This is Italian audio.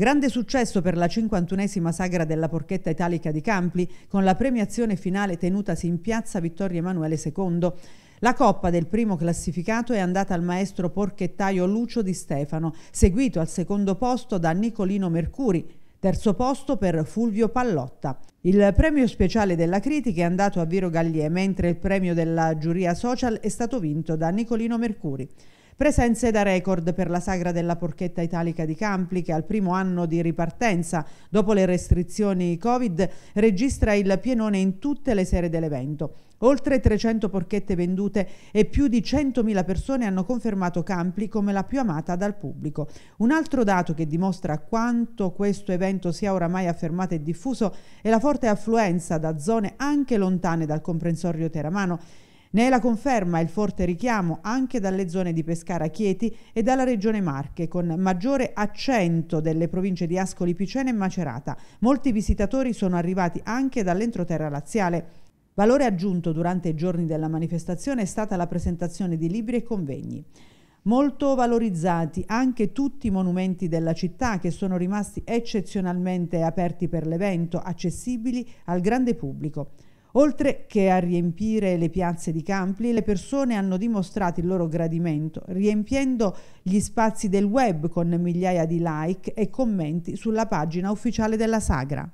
Grande successo per la 51esima sagra della porchetta italica di Campli, con la premiazione finale tenutasi in piazza Vittorio Emanuele II. La coppa del primo classificato è andata al maestro porchettaio Lucio Di Stefano, seguito al secondo posto da Nicolino Mercuri, terzo posto per Fulvio Pallotta. Il premio speciale della critica è andato a Viro Gallier, mentre il premio della giuria social è stato vinto da Nicolino Mercuri. Presenze da record per la sagra della porchetta italica di Campli che al primo anno di ripartenza dopo le restrizioni Covid registra il pienone in tutte le sere dell'evento. Oltre 300 porchette vendute e più di 100.000 persone hanno confermato Campli come la più amata dal pubblico. Un altro dato che dimostra quanto questo evento sia oramai affermato e diffuso è la forte affluenza da zone anche lontane dal comprensorio teramano ne è la conferma il forte richiamo anche dalle zone di Pescara Chieti e dalla regione Marche, con maggiore accento delle province di Ascoli Piceno e Macerata. Molti visitatori sono arrivati anche dall'entroterra laziale. Valore aggiunto durante i giorni della manifestazione è stata la presentazione di libri e convegni. Molto valorizzati anche tutti i monumenti della città che sono rimasti eccezionalmente aperti per l'evento, accessibili al grande pubblico. Oltre che a riempire le piazze di Campli, le persone hanno dimostrato il loro gradimento, riempiendo gli spazi del web con migliaia di like e commenti sulla pagina ufficiale della sagra.